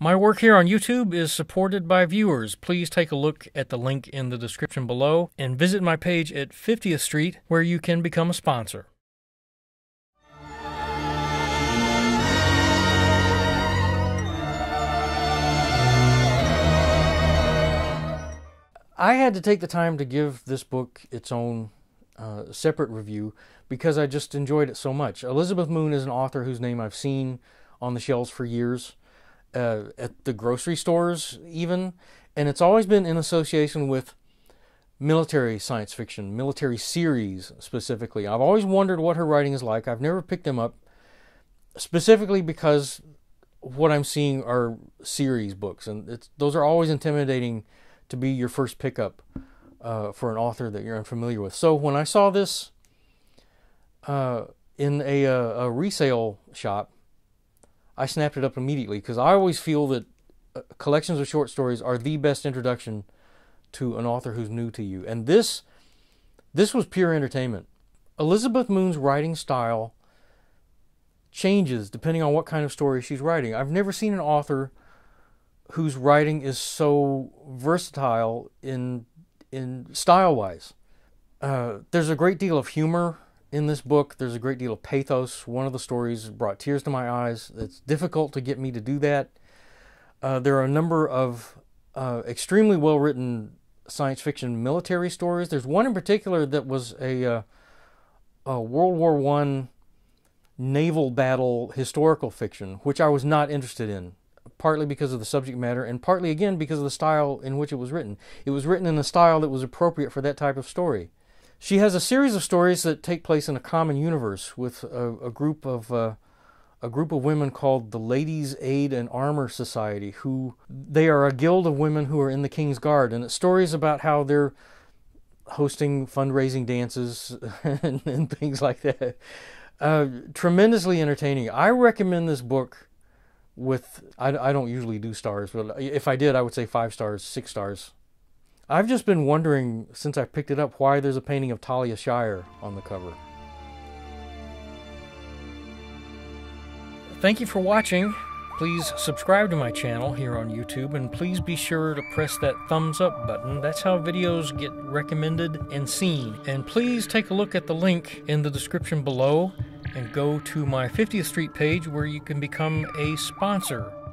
My work here on YouTube is supported by viewers. Please take a look at the link in the description below and visit my page at 50th Street where you can become a sponsor. I had to take the time to give this book its own uh, separate review because I just enjoyed it so much. Elizabeth Moon is an author whose name I've seen on the shelves for years uh, at the grocery stores, even. And it's always been in association with military science fiction, military series specifically. I've always wondered what her writing is like. I've never picked them up specifically because what I'm seeing are series books, and those are always intimidating to be your first pickup uh, for an author that you're unfamiliar with. So when I saw this uh, in a, uh, a, resale shop, I snapped it up immediately because I always feel that uh, collections of short stories are the best introduction to an author who's new to you. And this this was pure entertainment. Elizabeth Moon's writing style changes depending on what kind of story she's writing. I've never seen an author whose writing is so versatile in in style wise. Uh, there's a great deal of humor in this book, there's a great deal of pathos. One of the stories brought tears to my eyes. It's difficult to get me to do that. Uh, there are a number of uh, extremely well written science fiction military stories. There's one in particular that was a, uh, a World War One naval battle historical fiction, which I was not interested in, partly because of the subject matter and partly again because of the style in which it was written. It was written in a style that was appropriate for that type of story. She has a series of stories that take place in a common universe with a, a group of uh, a group of women called the Ladies Aid and Armor Society, who they are a guild of women who are in the King's Guard, and it's stories about how they're hosting fundraising dances and, and things like that. Uh, tremendously entertaining. I recommend this book. With I, I don't usually do stars, but if I did, I would say five stars, six stars. I've just been wondering since I picked it up why there's a painting of Talia Shire on the cover. Thank you for watching. Please subscribe to my channel here on YouTube and please be sure to press that thumbs up button. That's how videos get recommended and seen. And please take a look at the link in the description below and go to my 50th Street page where you can become a sponsor.